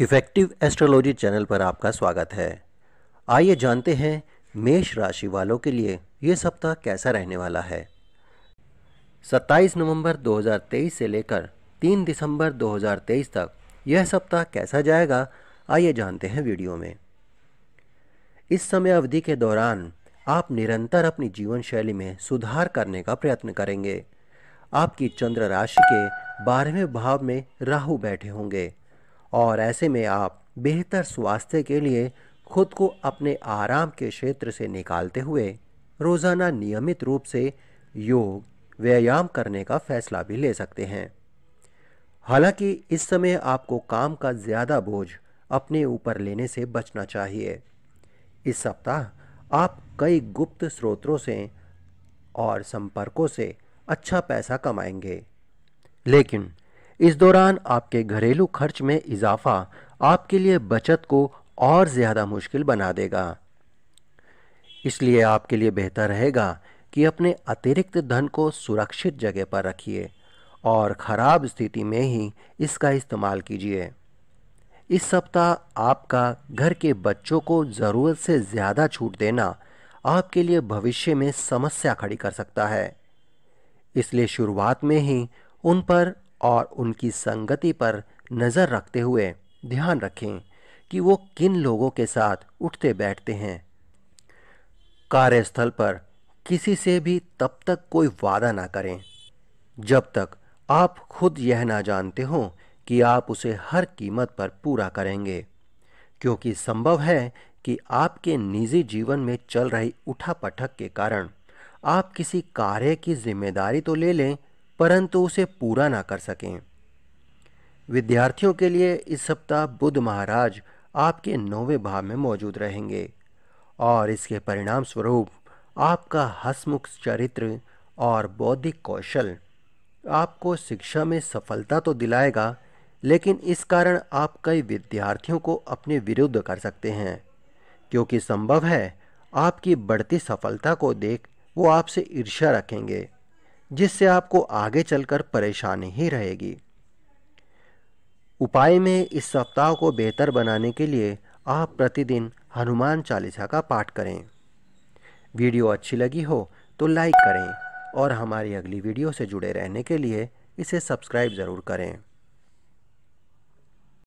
effective astrology channel पर आपका स्वागत है आइए जानते हैं मेष राशि वालों के लिए ये सप्ताह कैसा रहने वाला है 27 नवंबर 2023 से लेकर 3 दिसंबर 2023 तक यह सप्ताह कैसा जाएगा आइए जानते हैं वीडियो में इस समय अवधि के दौरान आप निरंतर अपनी जीवन शैली में सुधार करने का प्रयत्न करेंगे आपकी चंद्र राशि के बारहवें भाव में राहु बैठे होंगे और ऐसे में आप बेहतर स्वास्थ्य के लिए खुद को अपने आराम के क्षेत्र से निकालते हुए रोज़ाना नियमित रूप से योग व्यायाम करने का फैसला भी ले सकते हैं हालांकि इस समय आपको काम का ज़्यादा बोझ अपने ऊपर लेने से बचना चाहिए इस सप्ताह आप कई गुप्त स्रोतों से और संपर्कों से अच्छा पैसा कमाएंगे लेकिन इस दौरान आपके घरेलू खर्च में इजाफा आपके लिए बचत को और ज़्यादा मुश्किल बना देगा इसलिए आपके लिए बेहतर रहेगा कि अपने अतिरिक्त धन को सुरक्षित जगह पर रखिए और ख़राब स्थिति में ही इसका इस्तेमाल कीजिए इस सप्ताह आपका घर के बच्चों को ज़रूरत से ज़्यादा छूट देना आपके लिए भविष्य में समस्या खड़ी कर सकता है इसलिए शुरुआत में ही उन पर और उनकी संगति पर नज़र रखते हुए ध्यान रखें कि वो किन लोगों के साथ उठते बैठते हैं कार्यस्थल पर किसी से भी तब तक कोई वादा ना करें जब तक आप खुद यह ना जानते हो कि आप उसे हर कीमत पर पूरा करेंगे क्योंकि संभव है कि आपके निजी जीवन में चल रही उठा पटक के कारण आप किसी कार्य की जिम्मेदारी तो ले लें परंतु उसे पूरा ना कर सकें विद्यार्थियों के लिए इस सप्ताह बुद्ध महाराज आपके नौवें भाव में मौजूद रहेंगे और इसके परिणाम स्वरूप आपका हसमुख चरित्र और बौद्धिक कौशल आपको शिक्षा में सफलता तो दिलाएगा लेकिन इस कारण आप कई विद्यार्थियों को अपने विरुद्ध कर सकते हैं क्योंकि संभव है आपकी बढ़ती सफलता को देख वो आपसे ईर्ष्या रखेंगे जिससे आपको आगे चलकर परेशानी ही रहेगी उपाय में इस सप्ताह को बेहतर बनाने के लिए आप प्रतिदिन हनुमान चालीसा का पाठ करें वीडियो अच्छी लगी हो तो लाइक करें और हमारी अगली वीडियो से जुड़े रहने के लिए इसे सब्सक्राइब ज़रूर करें